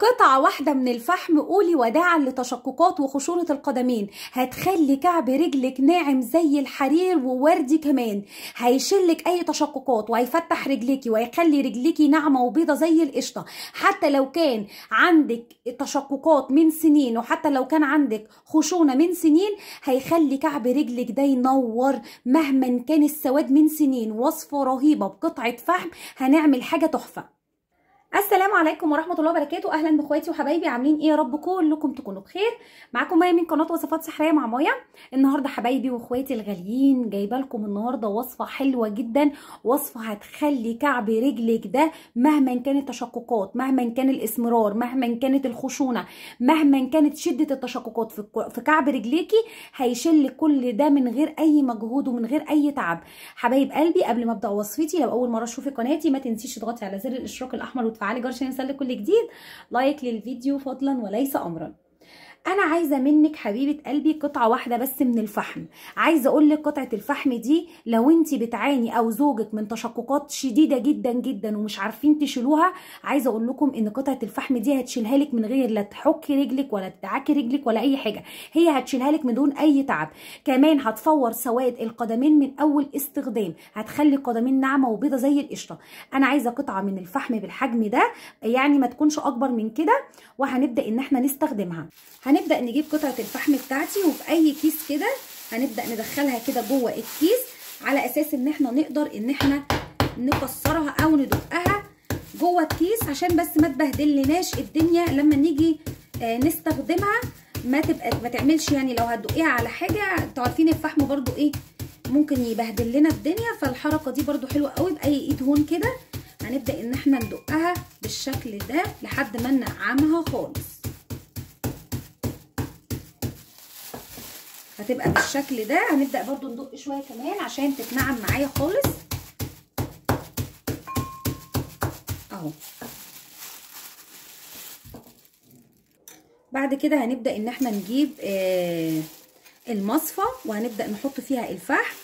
قطعة واحدة من الفحم قولي وداعا لتشققات وخشونة القدمين هتخلي كعب رجلك ناعم زي الحرير ووردي كمان هيشلك أي تشققات وهيفتح رجليكي وهيخلي رجليكي ناعمة وبيضة زي القشطة حتى لو كان عندك تشققات من سنين وحتى لو كان عندك خشونة من سنين هيخلي كعب رجلك ده ينور مهما كان السواد من سنين وصفة رهيبة بقطعة فحم هنعمل حاجة تحفة السلام عليكم ورحمه الله وبركاته اهلا باخواتي وحبايبي عاملين ايه يا رب كلكم تكونوا بخير معاكم مايا من قناه وصفات سحريه مع مايا النهارده حبايبي واخواتي الغاليين جايبه لكم النهارده وصفه حلوه جدا وصفه هتخلي كعب رجلك ده مهما كانت التشققات مهما كان الاسمرار مهما كانت الخشونه مهما كانت شده التشققات في كعب رجليكي هيشل كل ده من غير اي مجهود ومن غير اي تعب حبايب قلبي قبل ما ابدا وصفتي لو اول مره تشوفي قناتي ما تنسيش تضغطي على زر الاشتراك الاحمر وتفعلي جرس يوصلك كل جديد لايك للفيديو فضلا وليس امرا انا عايزه منك حبيبه قلبي قطعه واحده بس من الفحم عايزه اقول لك قطعه الفحم دي لو انت بتعاني او زوجك من تشققات شديده جدا جدا ومش عارفين تشيلوها عايزه اقول لكم ان قطعه الفحم دي هتشيلها لك من غير لا تحكي رجلك ولا تعكي رجلك ولا اي حاجه هي هتشيلها لك دون اي تعب كمان هتفور سواد القدمين من اول استخدام هتخلي القدمين ناعمه وبيضه زي القشطه انا عايزه قطعه من الفحم بالحجم ده يعني ما تكونش اكبر من كده وهنبدا ان احنا نستخدمها هنبدا نجيب قطعه الفحم بتاعتي وفي اي كيس كده هنبدا ندخلها كده جوه الكيس على اساس ان احنا نقدر ان احنا نكسرها او ندقها جوه الكيس عشان بس ما تبهدلناش الدنيا لما نيجي آه، نستخدمها ما تبقى ما تعملش يعني لو هتدقيها على حاجه انتوا عارفين الفحم برده ايه ممكن يبهدل لنا الدنيا فالحركه دي برده حلوه قوي باي ايد هون كده هنبدا ان احنا ندقها بالشكل ده لحد ما ننعمها خالص هتبقى بالشكل ده هنبدأ برضو ندق شوية كمان عشان تتنعم معايا خالص اهو بعد كده هنبدأ ان احنا نجيب آه المصفى وهنبدأ نحط فيها الفحم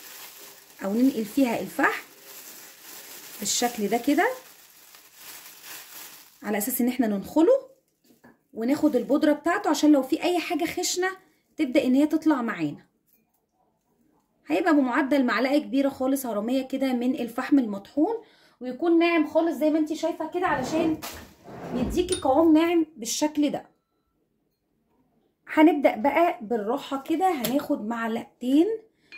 او ننقل فيها الفحم بالشكل ده كده على اساس ان احنا ننخله وناخد البودره بتاعته عشان لو في اي حاجه خشنه تبدأ ان هي تطلع معانا هيبقى بمعدل معلقة كبيرة خالص هرمية كده من الفحم المطحون ويكون ناعم خالص زي ما انت شايفة كده علشان يديكي قوام ناعم بالشكل ده هنبدأ بقى بالراحة كده هناخد معلقتين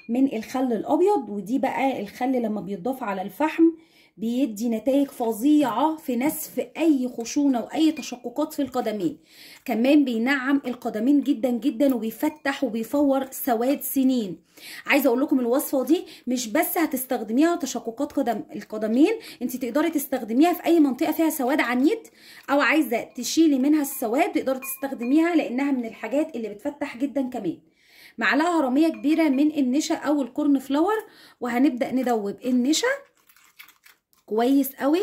من الخل الابيض ودي بقى الخل لما بيتضاف على الفحم بيدي نتائج فظيعة في نسف أي خشونة وأي تشققات في القدمين كمان بينعم القدمين جدا جدا وبيفتح وبيفور سواد سنين عايزة أقول لكم الوصفة دي مش بس هتستخدميها تشققات قدم القدمين انت تقدري تستخدميها في أي منطقة فيها سواد عنيد أو عايزة تشيلي منها السواد تقدري تستخدميها لأنها من الحاجات اللي بتفتح جدا كمان معلقه هراميه كبيره من النشا او الكورن فلاور وهنبدا ندوب النشا كويس قوي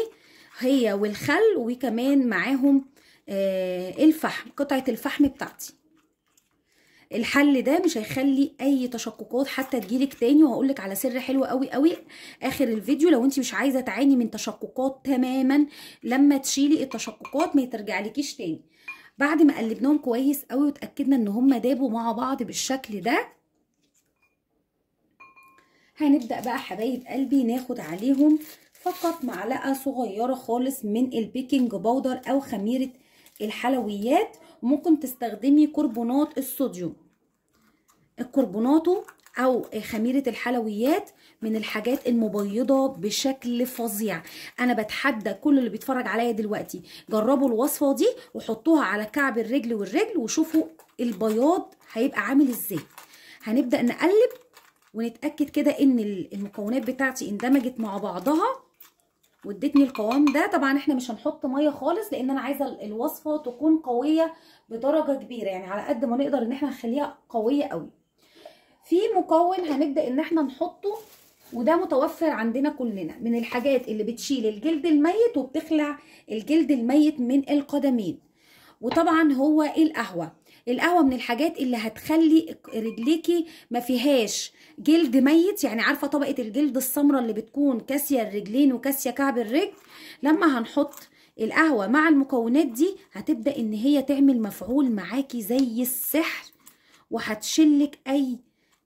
هي والخل وكمان معاهم آه، الفحم قطعة الفحم بتاعتي الحل ده مش هيخلي اي تشققات حتى تجيلك تاني وهقولك على سر حلو قوي قوي اخر الفيديو لو انت مش عايزه تعاني من تشققات تماما لما تشيلي التشققات ما يترجعلكيش تاني بعد ما قلبناهم كويس قوي وتاكدنا ان هما دابوا مع بعض بالشكل ده هنبدا بقى حبايب قلبي ناخد عليهم فقط معلقة صغيرة خالص من البيكنج باودر أو خميرة الحلويات وممكن تستخدمي كربونات الصوديوم الكربوناتو او خميره الحلويات من الحاجات المبيضه بشكل فظيع انا بتحدى كل اللي بيتفرج عليا دلوقتي جربوا الوصفه دي وحطوها على كعب الرجل والرجل وشوفوا البياض هيبقى عامل ازاي هنبدا نقلب ونتاكد كده ان المكونات بتاعتي اندمجت مع بعضها وادتني القوام ده طبعا احنا مش هنحط ميه خالص لان انا عايزه الوصفه تكون قويه بدرجه كبيره يعني على قد ما نقدر ان احنا نخليها قويه قوي في مكون هنبدا ان احنا نحطه وده متوفر عندنا كلنا من الحاجات اللي بتشيل الجلد الميت وبتخلع الجلد الميت من القدمين وطبعا هو القهوه القهوه من الحاجات اللي هتخلي رجليكي ما فيهاش جلد ميت يعني عارفه طبقه الجلد السمراء اللي بتكون كاسيه الرجلين وكاسيه كعب الرجل لما هنحط القهوه مع المكونات دي هتبدا ان هي تعمل مفعول معاكي زي السحر وهتشلك اي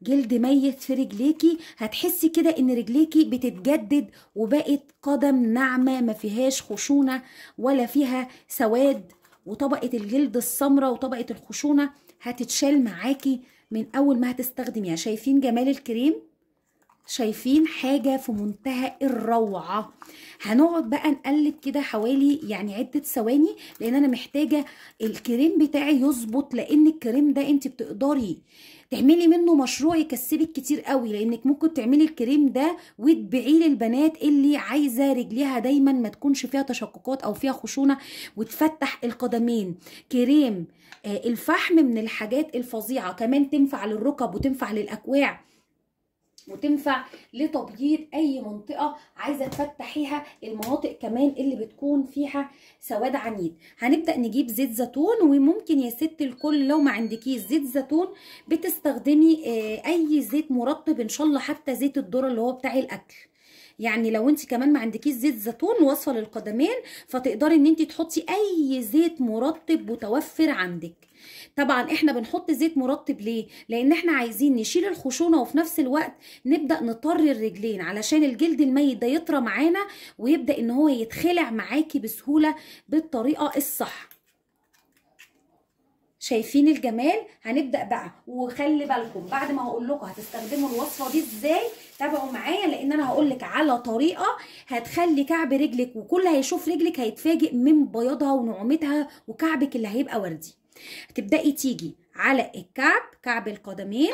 جلد ميت في رجليكي هتحسي كده ان رجليكي بتتجدد وبقت قدم ناعمه ما فيهاش خشونه ولا فيها سواد وطبقه الجلد السمراء وطبقه الخشونه هتتشال معاكي من اول ما هتستخدميها شايفين جمال الكريم شايفين حاجة في منتهى الروعة هنقعد بقى نقلب كده حوالي يعني عدة ثواني لان انا محتاجة الكريم بتاعي يظبط لان الكريم ده انت بتقدري تعملي منه مشروع يكسبك كتير قوي لانك ممكن تعملي الكريم ده وتبيعيه للبنات اللي عايزه رجليها دايما ما تكونش فيها تشققات او فيها خشونه وتفتح القدمين كريم آه، الفحم من الحاجات الفظيعه كمان تنفع للركب وتنفع للاكواع وتنفع لتبييض اي منطقه عايزه تفتحيها المناطق كمان اللي بتكون فيها سواد عنيد هنبدا نجيب زيت زيتون وممكن يا ست الكل لو ما عندكيش زيت زيتون بتستخدمي آه، اي زيت مرطب ان شاء الله حتى زيت الذره اللي هو بتاع الاكل يعني لو انت كمان ما عندكيش زيت زيتون واصفه للقدمين فتقدري ان انت تحطي اي زيت مرطب متوفر عندك طبعا احنا بنحط زيت مرطب ليه لان احنا عايزين نشيل الخشونه وفي نفس الوقت نبدا نطر الرجلين علشان الجلد الميت ده يطرى معانا ويبدا ان هو يتخلع معاكي بسهوله بالطريقه الصح شايفين الجمال هنبدا بقى وخلي بالكم بعد ما هقول لكم هتستخدموا الوصفه دي ازاي تابعوا معايا لان انا هقول لك على طريقه هتخلي كعب رجلك وكل هيشوف رجلك هيتفاجئ من بياضها ونعومتها وكعبك اللي هيبقى وردي هتبداي تيجي على الكعب كعب القدمين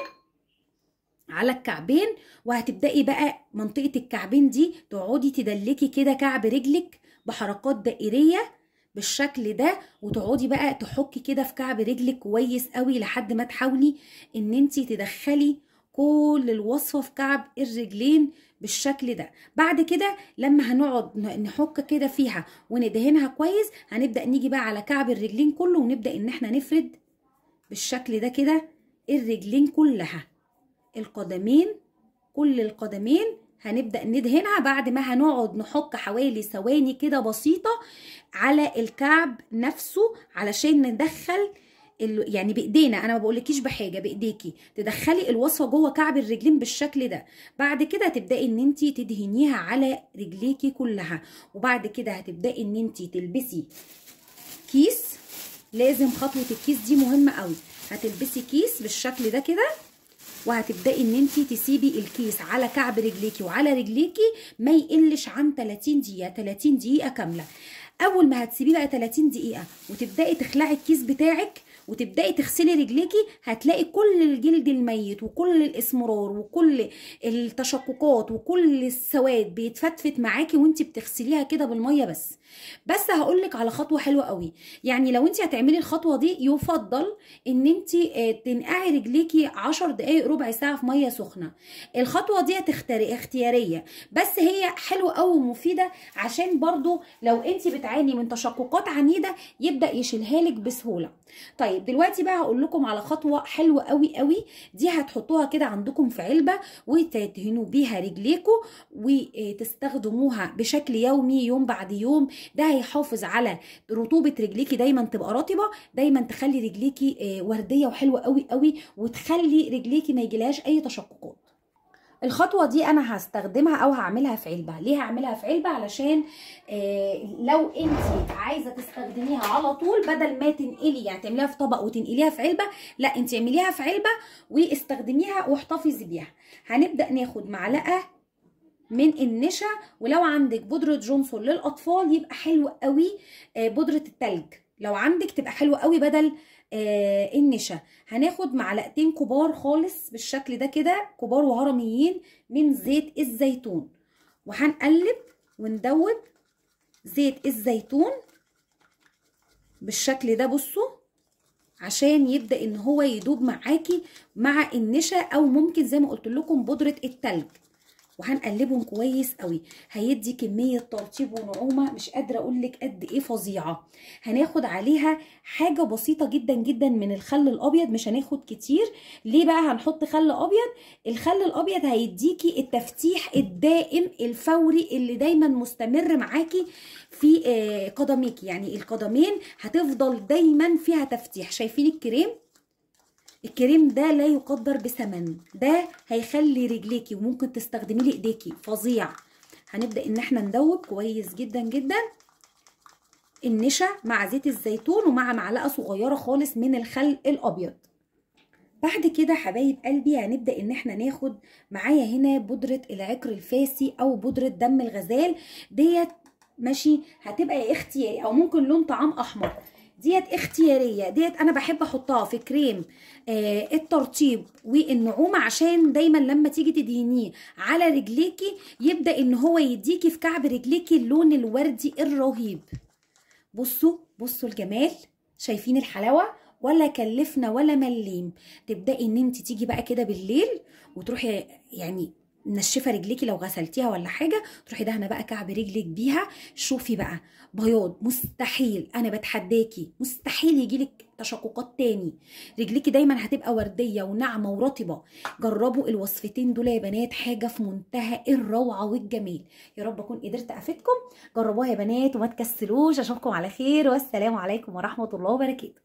على الكعبين وهتبداي بقى منطقه الكعبين دي تقعدي تدلكي كده كعب رجلك بحركات دائريه بالشكل ده وتقعدي بقى تحكي كده في كعب رجلك كويس قوي لحد ما تحاولي ان انت تدخلي كل الوصفة في كعب الرجلين بالشكل ده بعد كده لما هنقعد نحك كده فيها وندهنها كويس هنبدأ نيجي بقى على كعب الرجلين كله ونبدأ ان احنا نفرد بالشكل ده كده الرجلين كلها القدمين كل القدمين هنبدأ ندهنها بعد ما هنقعد نحك حوالي ثواني كده بسيطة على الكعب نفسه علشان ندخل يعني بايدينا انا ما بقولكيش بحاجه بايديكي تدخلي الوصفه جوه كعب الرجلين بالشكل ده بعد كده هتبداي ان انت تدهنيها على رجليكي كلها وبعد كده هتبداي ان انت تلبسي كيس لازم خطوه الكيس دي مهمه قوي هتلبسي كيس بالشكل ده كده وهتبداي ان انت تسيبي الكيس على كعب رجليكي وعلى رجليكي ما يقلش عن 30 دقيقه 30 دقيقه كامله اول ما هتسيبيه بقى 30 دقيقه وتبداي تخلعي الكيس بتاعك وتبداي تغسلي رجليكي هتلاقي كل الجلد الميت وكل الاسمرار وكل التشققات وكل السواد بيتفتفت معاكي وانت بتغسليها كده بالميه بس بس هقولك على خطوه حلوه قوي يعني لو انت هتعملي الخطوه دي يفضل ان انت آه، تنقعي رجليكي 10 دقائق ربع ساعه في ميه سخنه الخطوه دي اختياريه بس هي حلوه قوي ومفيده عشان برضو لو انت بتعاني من تشققات عنيده يبدا يشيلها لك بسهوله طيب طيب دلوقتي بقى هقول لكم على خطوه حلوه قوي قوي دي هتحطوها كده عندكم في علبه وتدهنوا بيها رجليكم وتستخدموها بشكل يومي يوم بعد يوم ده هيحافظ على رطوبه رجليكي دايما تبقى رطبه دايما تخلي رجليكي آه، ورديه وحلوه قوي قوي وتخلي رجليكي ما يجيلهاش اي تشققات الخطوة دي أنا هستخدمها أو هعملها في علبة ليه هعملها في علبة علشان آه، لو أنت عايزة تستخدميها على طول بدل ما تنقلي يعني تعمليها في طبق وتنقليها في علبة لا أنت اعمليها في علبة واستخدميها واحتفظي بيها هنبدأ ناخد معلقة من النشا ولو عندك بودرة جونسون للأطفال يبقى حلو قوي آه، بودرة التلج لو عندك تبقى حلوه قوي بدل آه النشا هناخد معلقتين كبار خالص بالشكل ده كده كبار وهرميين من زيت الزيتون وهنقلب وندوب زيت الزيتون بالشكل ده بصوا عشان يبدا ان هو يدوب معاكي مع النشا او ممكن زي ما قلت لكم بودره التلج وهنقلبهم كويس قوي هيدي كميه ترطيب ونعومه مش قادره اقول لك قد ايه فظيعه هناخد عليها حاجه بسيطه جدا جدا من الخل الابيض مش هناخد كتير ليه بقى هنحط خل ابيض الخل الابيض هيديكي التفتيح الدائم الفوري اللي دايما مستمر معاكي في آه، قدميكي يعني القدمين هتفضل دايما فيها تفتيح شايفين الكريم الكريم ده لا يقدر بثمن ده هيخلي رجليكي وممكن تستخدمي لي ايديكي فظيع هنبدا ان احنا ندوب كويس جدا جدا النشا مع زيت الزيتون ومع معلقه صغيره خالص من الخل الابيض بعد كده حبايب قلبي هنبدا ان احنا ناخد معايا هنا بودره العكر الفاسي او بودره دم الغزال ديت ماشي هتبقى اختياري او ممكن لون طعام احمر ديت اختياريه ديت انا بحب احطها في كريم آه الترطيب والنعومه عشان دايما لما تيجي تدهنيه على رجليكي يبدا ان هو يديكي في كعب رجليكي اللون الوردي الرهيب بصوا بصوا الجمال شايفين الحلاوه ولا كلفنا ولا مليم تبداي ان انت تيجي بقى كده بالليل وتروحي يعني منشفه رجليكي لو غسلتيها ولا حاجه تروحي دهنه بقى كعب رجلك بيها شوفي بقى بياض مستحيل انا بتحداكي مستحيل يجيلك تشققات تاني رجليكي دايما هتبقى ورديه وناعمه ورطبه جربوا الوصفتين دول يا بنات حاجه في منتهى الروعه والجمال يا رب اكون قدرت افيدكم جربوها يا بنات وما تكسلوش اشوفكم على خير والسلام عليكم ورحمه الله وبركاته